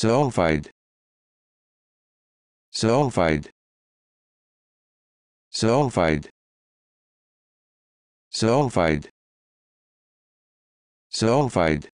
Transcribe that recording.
sulfide sulfide sulfide sulfide sulfide